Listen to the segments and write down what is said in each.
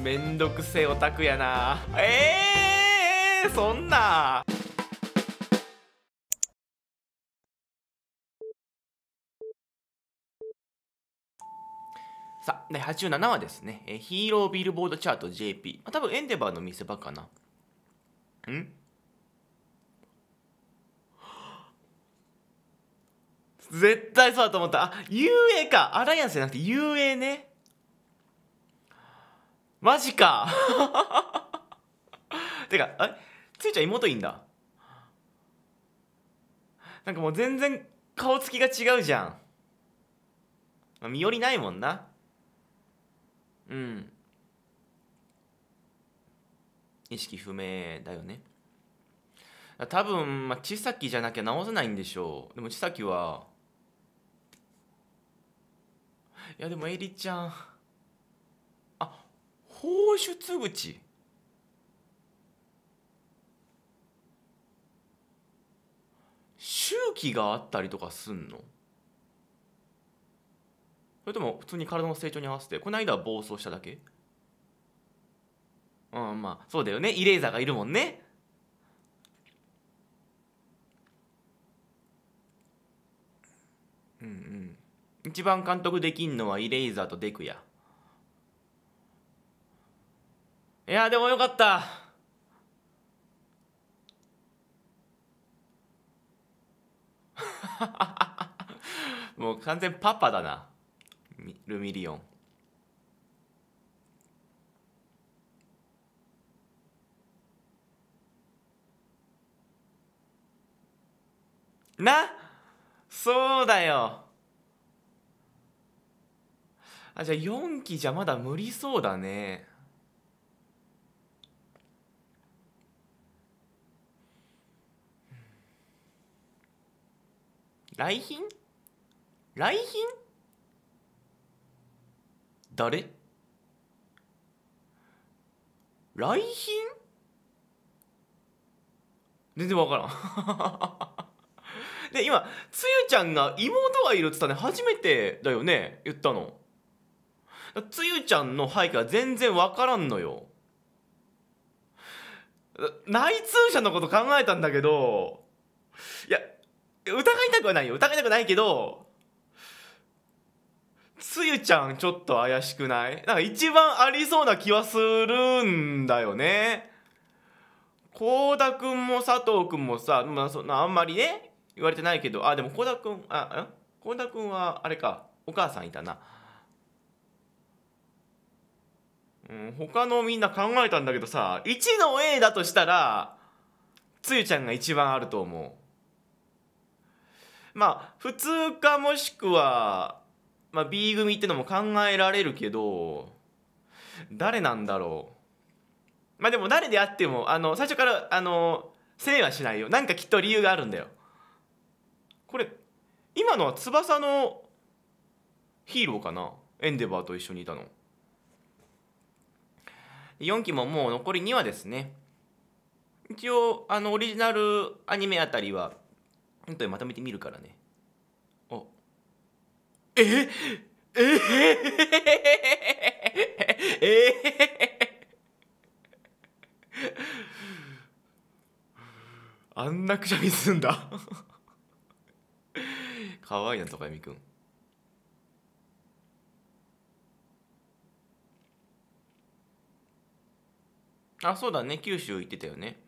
めんどくせえオタクやなええー、そんなさあ、第87話ですね。えヒーロービルボードチャート JP。まあ、多分エンデバーの見せ場かな。ん絶対そうだと思った。あ、UA か。アライアンスじゃなくて UA ね。マジかてかあれついちゃん妹いいんだなんかもう全然顔つきが違うじゃん、まあ、身寄りないもんなうん意識不明だよね多分、まあ、さきじゃなきゃ直せないんでしょうでもちさきはいやでもエリちゃん放出口周期があったりとかすんのそれとも普通に体の成長に合わせてこの間は暴走しただけうんまあそうだよねイレーザーがいるもんねうんうん一番監督できんのはイレイザーとデクやいやでもよかった もう完全パパだなルミリオンなそうだよあじゃあ4期じゃまだ無理そうだね来賓来賓誰来賓全然分からんで 今つゆちゃんが妹がいるっつったね初めてだよね言ったのつゆちゃんの背景は全然分からんのよ内通者のこと考えたんだけどいや疑いたくはないよ疑いたくないけどつゆちゃんちょっと怪しくないなんか一番ありそうな気はするんだよね幸田くんも佐藤くんもさ、まあ、そあんまりね言われてないけどあでも幸田くんあ幸田くんはあれかお母さんいたなうん他のみんな考えたんだけどさ1の A だとしたらつゆちゃんが一番あると思うまあ普通かもしくは、まあ、B 組ってのも考えられるけど誰なんだろうまあでも誰であってもあの最初からあのせいはしないよなんかきっと理由があるんだよこれ今のは翼のヒーローかなエンデバーと一緒にいたの4期ももう残り2話ですね一応あのオリジナルアニメあたりは本当にまとめてみるからねあえええええあんなくしゃみすんだかわいいな高みくんあそうだね九州行ってたよね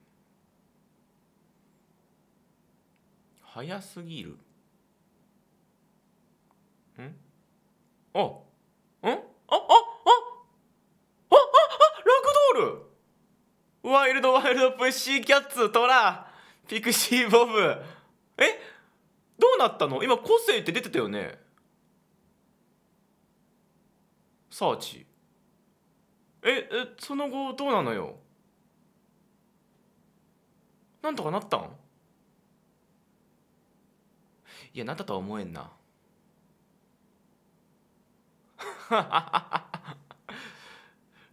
早すぎるんあんああああああラクドールワイルドワイルドプッシーキャッツトラピクシーボブえどうなったの今個性って出てたよねサーチええその後どうなのよなんとかなったんいやなったとは思えんな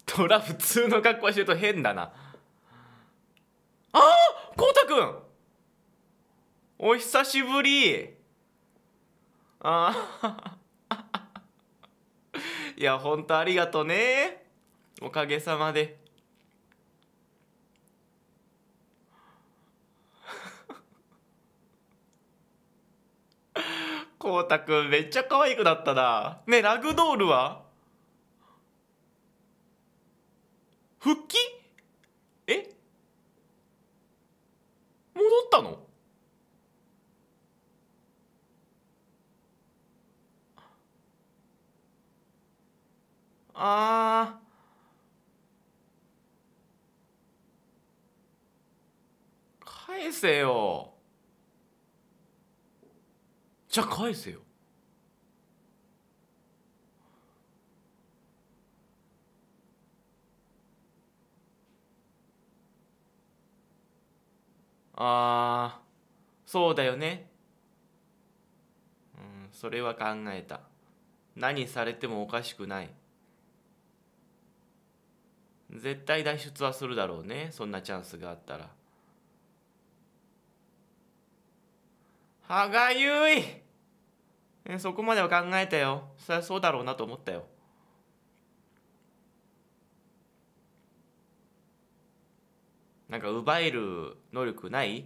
トラ普通の格好してると変だなああこうたくんお久しぶりああいやほんとありがとねおかげさまでこうくんめっちゃ可愛くなったなねラグドールは復帰え戻ったのあー返せよ。じゃあ返せよああそうだよねうんそれは考えた何されてもおかしくない絶対脱出はするだろうねそんなチャンスがあったら。歯がゆいえそこまでは考えたよそりゃそうだろうなと思ったよなんか奪える能力ない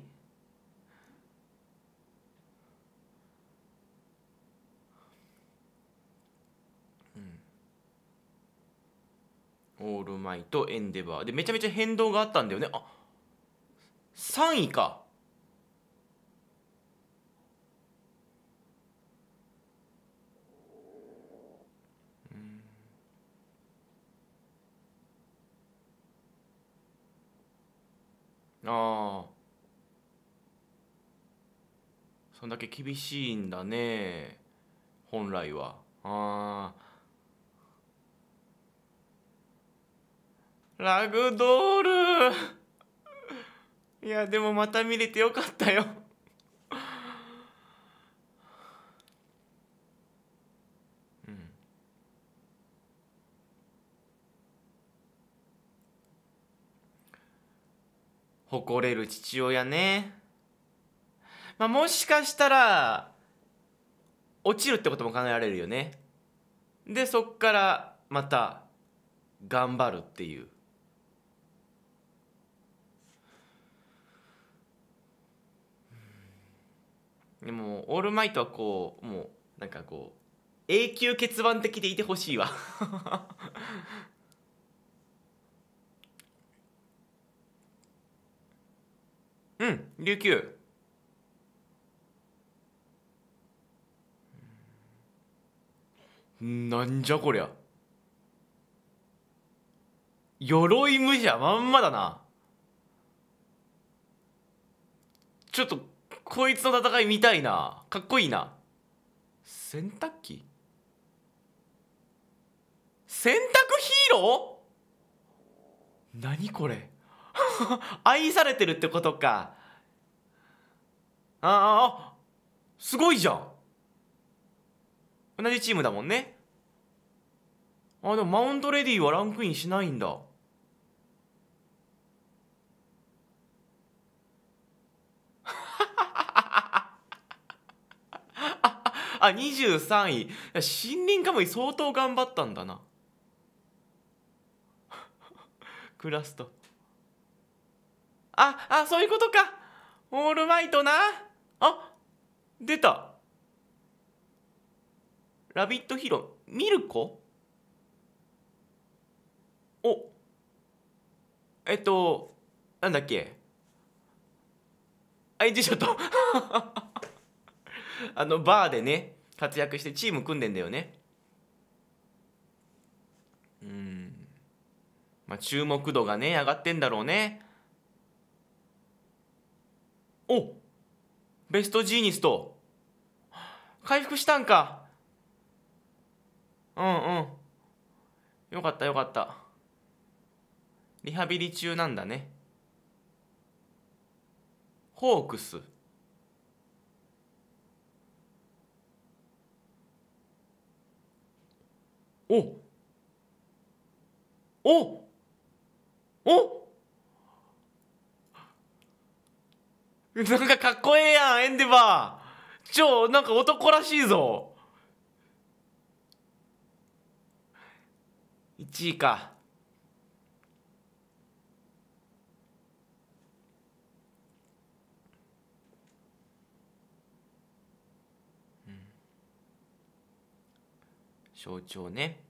オールマイト、エンデバー。で、めちゃめちゃ変動があったんだよね。あ、3位か。ああそんだけ厳しいんだね本来はああラグドールいやでもまた見れてよかったよ誇れる父親ね。まあ、もしかしたら、落ちるってことも考えられるよね。で、そっからまた頑張るっていう。でもオールマイトはこうもうなんかこう永久欠番的でいてほしいわうん琉球なんじゃこりゃ鎧武者まんまだなちょっとこいつの戦い見たいなかっこいいな洗濯機洗濯ヒーロー何これ 愛されてるってことかああすごいじゃん同じチームだもんねあでもマウントレディーはランクインしないんだ あ、23位。森林カムイ相当頑張ったんだな。クラスト。あ、あ、そういうことか。オールマイトな。あ、出た。ラビットヒロ、ミルコお、えっと、なんだっけ。あ、い、辞書と。あの、バーでね、活躍してチーム組んでんだよね。うん。まあ、注目度がね、上がってんだろうね。おベストジーニスト回復したんかうんうんよかったよかったリハビリ中なんだねホークスおおおなんかかっこええやん、エンデバー。超、なんか男らしいぞ。1位か。うん、象徴ね。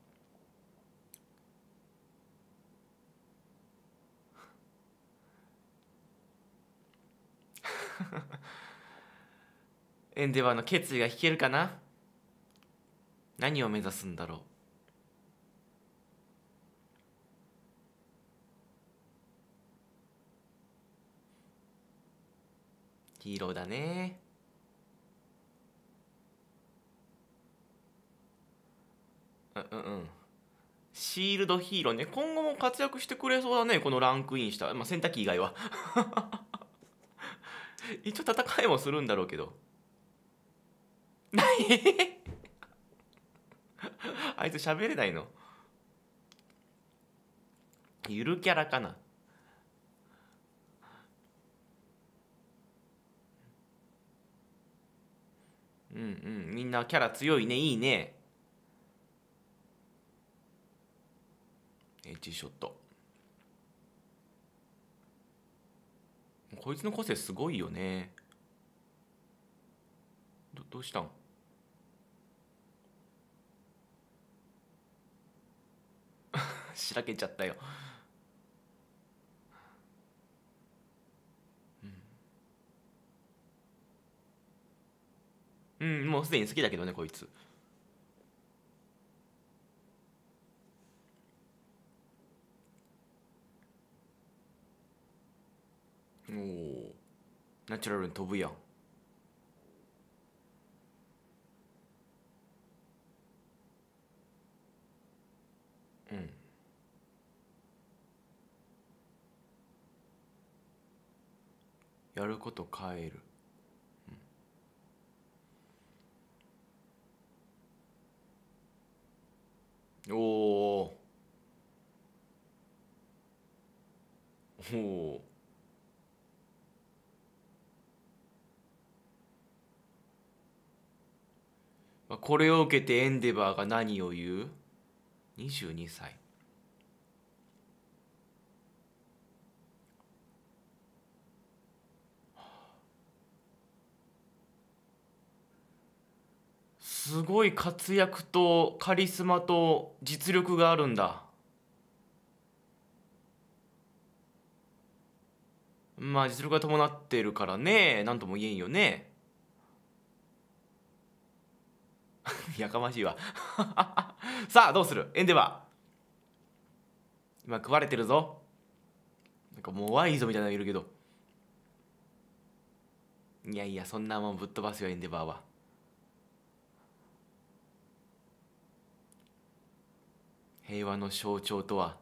エンデバーの決意が引けるかな何を目指すんだろうヒーローだねうんうんシールドヒーローね今後も活躍してくれそうだねこのランクインした、まあ、洗濯機以外は 一応戦いもするんだろうけど あいつ喋れないのゆるキャラかなうんうんみんなキャラ強いねいいねエッジショットこいつの個性すごいよねどどうしたん しらけちゃったよ、うん、うん、もうすでに好きだけどねこいつおおナチュラルに飛ぶやんうんやること変えるおおおおこれを受けてエンデバーが何を言う ?22 歳。すごい活躍とカリスマと実力があるんだまあ実力が伴ってるからね何とも言えんよね やかましいわ さあどうするエンデバー今食われてるぞなんかもうワイぞみたいなのいるけどいやいやそんなもんぶっ飛ばすよエンデバーは平和の象徴とは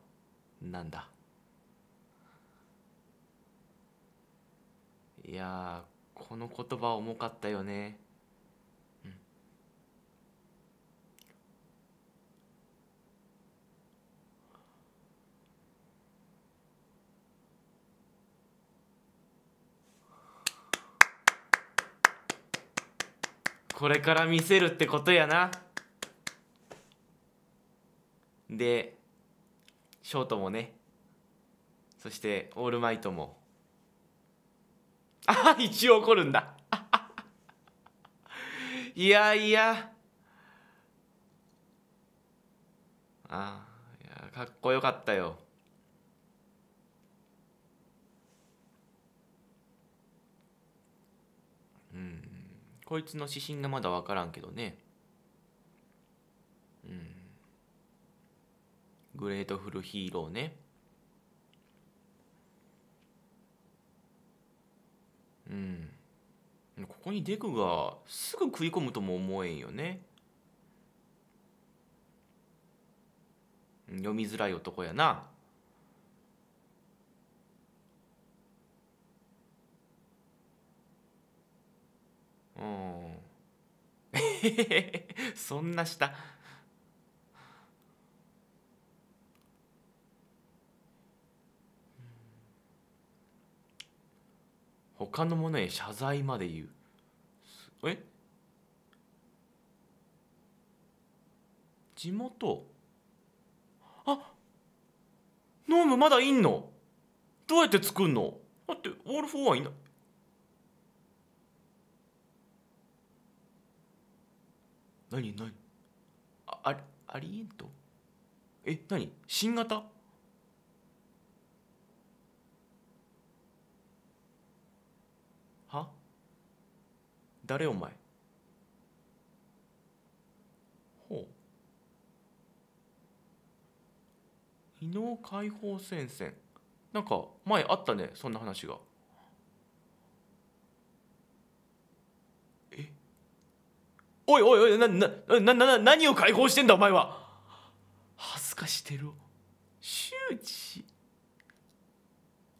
なんだいやこの言葉重かったよねこれから見せるってことやなでショートもねそしてオールマイトもあ一応怒るんだ いやいやあいやかっこよかったよこいつの指針がまだ分からんけどねうんグレートフルヒーローねうんここにデクがすぐ食い込むとも思えんよね読みづらい男やなうん そんな下他のものへ謝罪まで言うえ地元あノームまだいんのどうやって作んのだってオール・フォーアンいない何何あありえんとえ何新型は誰お前ほう伊能解放戦線なんか前あったねそんな話が。おいおいおいなななな何を解放してんだお前は恥ずかしてる周知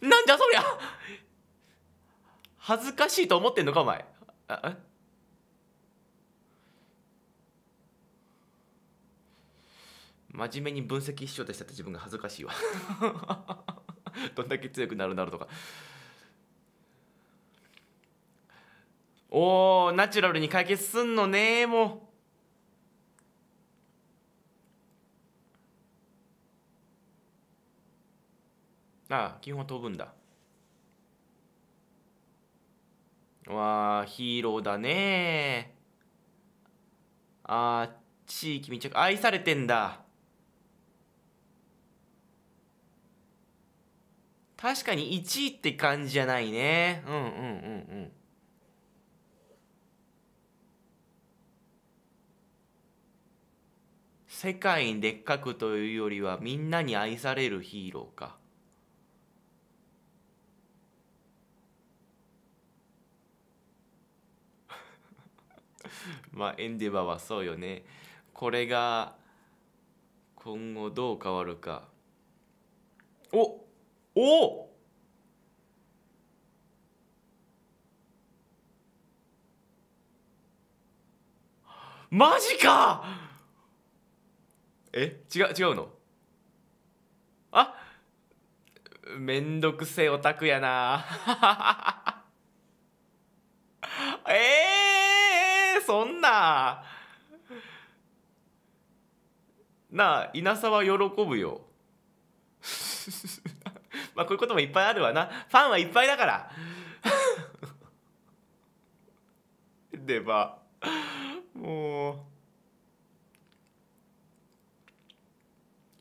なんじゃそりゃ恥ずかしいと思ってんのかお前真面目に分析しようとした自分が恥ずかしいわ どんだけ強くなるなるとかおーナチュラルに解決すんのねもうああ基本は飛ぶんだわあヒーローだねああ地域密着愛されてんだ確かに1位って感じじゃないねうんうんうんうん世界にでっかくというよりはみんなに愛されるヒーローか まあエンデバーはそうよねこれが今後どう変わるかおおマジかえ違う違うのあめんどくせえオタクやなえ えー、そんななあ稲沢喜ぶよ まあこういうこともいっぱいあるわなファンはいっぱいだから でばもう。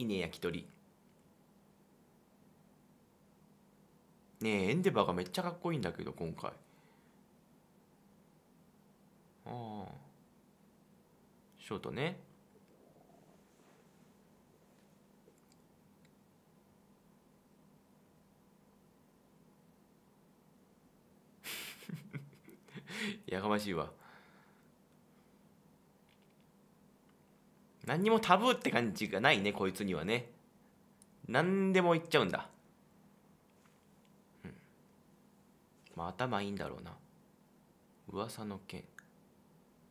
稲焼き鳥ねえエンデバーがめっちゃかっこいいんだけど今回ああショートね やかましいわ何にもタブーって感じがないねこいつにはね何でも言っちゃうんだ、うん、まあ頭いいんだろうな噂の件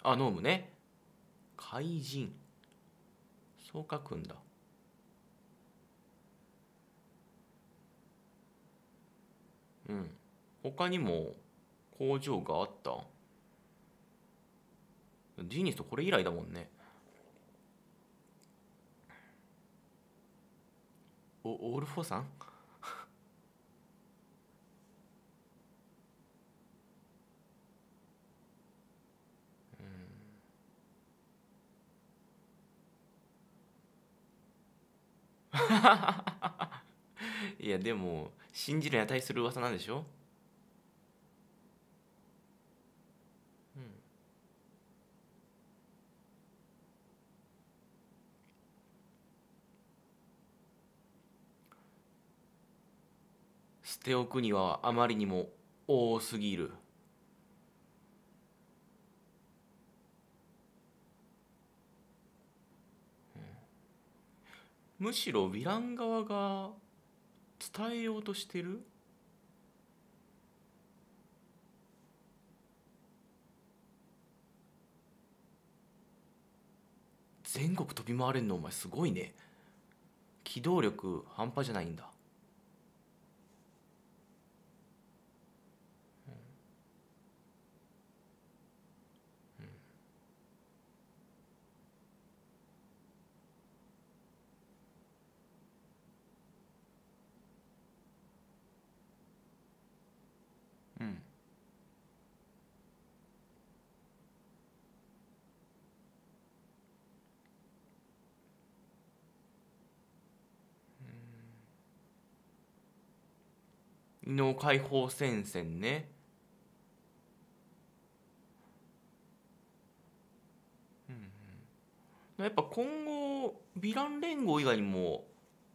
あノームね怪人そう書くんだうん他にも工場があったジーニストこれ以来だもんねおオールフォーさんうん、いやでも信じるに値する噂なんでしょておくにはあまりにも多すぎるむしろヴィラン側が伝えようとしてる全国飛び回れんのお前すごいね機動力半端じゃないんだの解放戦線ねやっぱ今後ヴィラン連合以外にも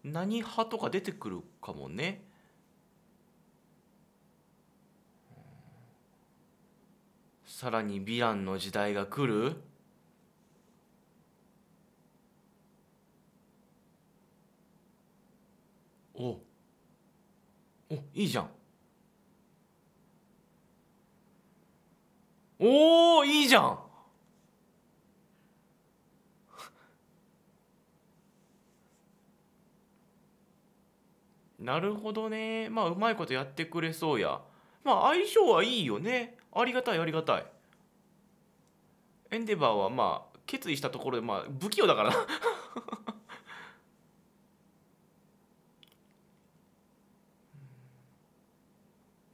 何派とか出てくるかもね。さらにヴィランの時代が来るいいじゃんおおいいじゃん なるほどねまあうまいことやってくれそうやまあ相性はいいよねありがたいありがたいエンデバーはまあ決意したところでまあ不器用だからな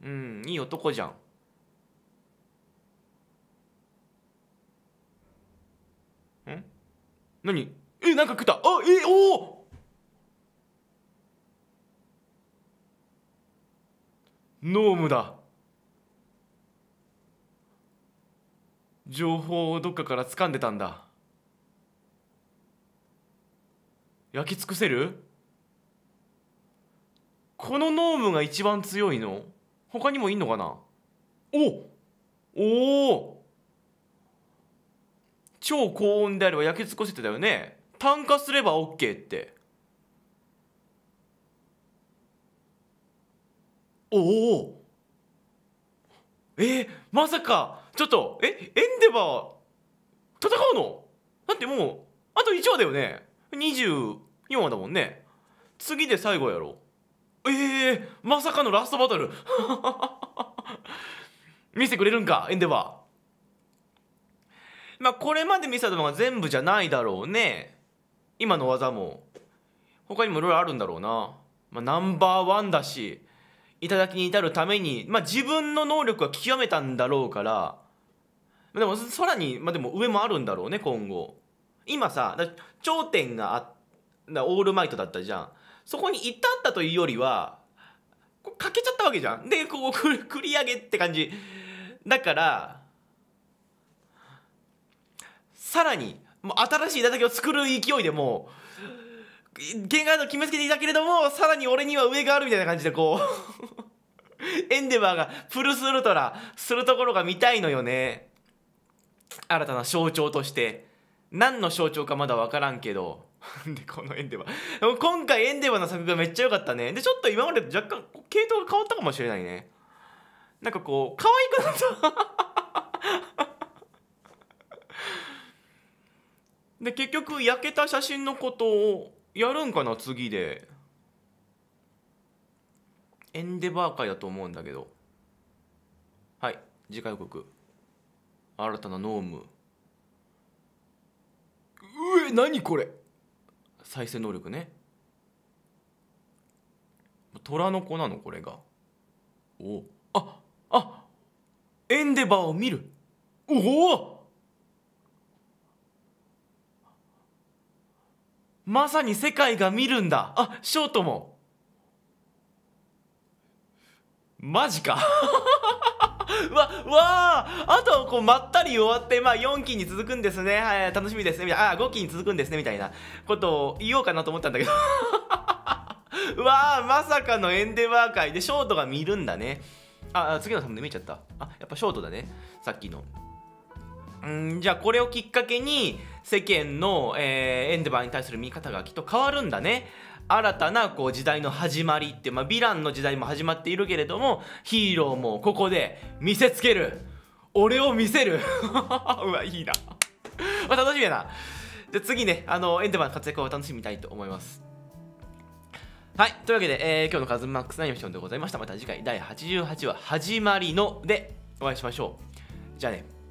うんいい男じゃんん何えなんか食ったあえおおノームだ情報をどっかから掴んでたんだ焼き尽くせるこのノームが一番強いの他にもいんのかなおおお超高温であれば焼き尽くせてたよね炭化すれば OK っておおえー、まさかちょっとえエンデバー戦うのだってもうあと1話だよね24話だもんね次で最後やろええー、まさかのラストバトル 見せてくれるんかエンデバーまあこれまで見せたのが全部じゃないだろうね今の技も他にもいろいろあるんだろうな、まあ、ナンバーワンだし頂に至るために、まあ、自分の能力は極めたんだろうからまでも空に、まあ、でも上もあるんだろうね今後今さ頂点があオールマイトだったじゃんそこに至ったというよりはかけちゃったわけじゃんでこう繰り上げって感じだからさらにもう新しい頂を作る勢いでもう限界と決めつけていたけれどもさらに俺には上があるみたいな感じでこう エンデバーがプルスウルトラするところが見たいのよね新たな象徴として何の象徴かまだ分からんけど でこのエンデバー今回エンデバーの作画めっちゃ良かったねでちょっと今までと若干系統が変わったかもしれないねなんかこう可愛くなった で結局焼けた写真のことをやるんかな次でエンデバー会だと思うんだけどはい次回予告新たなノームうえ何これ再生能力ね虎の子なのこれがおああエンデバーを見るおおまさに世界が見るんだあショートもマジかわ、わあとはこう、まったり終わって、まあ、4期に続くんですね。はい、楽しみですね。みたいな。あ、5期に続くんですね。みたいなことを言おうかなと思ったんだけど。わあまさかのエンデバー界で、ショートが見るんだね。あ、次のサムネ見えちゃった。あ、やっぱショートだね。さっきの。んじゃあこれをきっかけに世間の、えー、エンデバーに対する見方がきっと変わるんだね。新たなこう時代の始まりってまあ、ヴィランの時代も始まっているけれどもヒーローもここで見せつける俺を見せる うわいいな ま楽しみやなで次ねあのエンデバーの活躍を楽しみたいと思いますはい。というわけで、えー、今日のカズマックスナインションでございました。また次回第88話、始まりのでお会いしましょう。じゃあね。